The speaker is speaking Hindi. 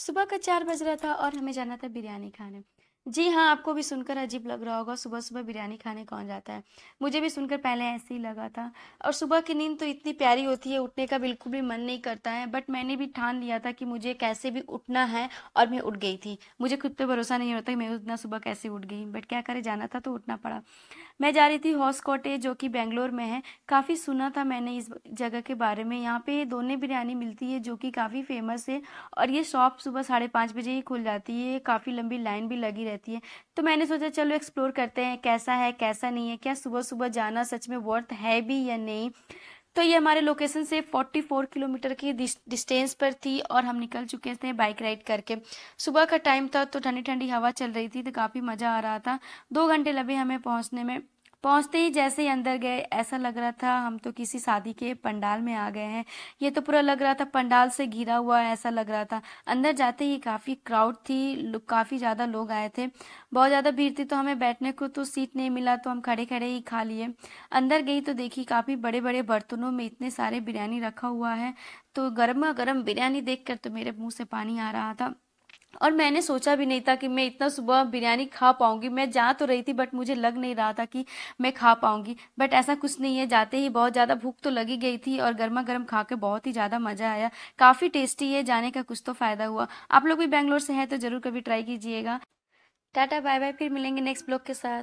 सुबह का चार बज रहा था और हमें जाना था बिरयानी खाने जी हाँ आपको भी सुनकर अजीब लग रहा होगा सुबह सुबह बिरयानी खाने कौन जाता है मुझे भी सुनकर पहले ऐसे ही लगा था और सुबह की नींद तो इतनी प्यारी होती है उठने का बिल्कुल भी मन नहीं करता है बट मैंने भी ठान लिया था कि मुझे कैसे भी उठना है और मैं उठ गई थी मुझे खुद पे भरोसा नहीं होता कि मैं उतना सुबह कैसे उठ गई बट क्या करे जाना था तो उठना पड़ा मैं जा रही थी हॉस कॉटेज जो कि बेंगलोर में है काफ़ी सुना था मैंने इस जगह के बारे में यहाँ पे दोनों बिरयानी मिलती है जो कि काफ़ी फेमस है और ये शॉप सुबह साढ़े बजे ही खुल जाती है काफ़ी लंबी लाइन भी लगी रहती है तो मैंने सोचा चलो एक्सप्लोर करते हैं कैसा है कैसा नहीं है क्या सुबह सुबह जाना सच में वर्थ है भी या नहीं तो ये हमारे लोकेशन से 44 किलोमीटर की डिस्टेंस पर थी और हम निकल चुके थे बाइक राइड करके सुबह का टाइम था तो ठंडी ठंडी हवा चल रही थी तो काफ़ी मज़ा आ रहा था दो घंटे लगे हमें पहुंचने में पहुंचते ही जैसे ही अंदर गए ऐसा लग रहा था हम तो किसी शादी के पंडाल में आ गए हैं ये तो पूरा लग रहा था पंडाल से घिरा हुआ ऐसा लग रहा था अंदर जाते ही काफ़ी क्राउड थी काफ़ी ज़्यादा लोग आए थे बहुत ज़्यादा भीड़ थी तो हमें बैठने को तो सीट नहीं मिला तो हम खड़े खड़े ही खा लिए अंदर गई तो देखी काफ़ी बड़े बड़े बर्तनों में इतने सारे बिरयानी रखा हुआ है तो गर्मा गर्म बिरयानी देख कर तो मेरे मुँह से पानी आ रहा था और मैंने सोचा भी नहीं था कि मैं इतना सुबह बिरयानी खा पाऊंगी मैं जा तो रही थी बट मुझे लग नहीं रहा था कि मैं खा पाऊंगी बट ऐसा कुछ नहीं है जाते ही बहुत ज़्यादा भूख तो लगी गई थी और गर्मा गर्म खा के बहुत ही ज़्यादा मज़ा आया काफ़ी टेस्टी है जाने का कुछ तो फ़ायदा हुआ आप लोग भी बैंगलोर से हैं तो ज़रूर कभी ट्राई कीजिएगा टाटा बाय बाय फिर मिलेंगे नेक्स्ट ब्लॉग के साथ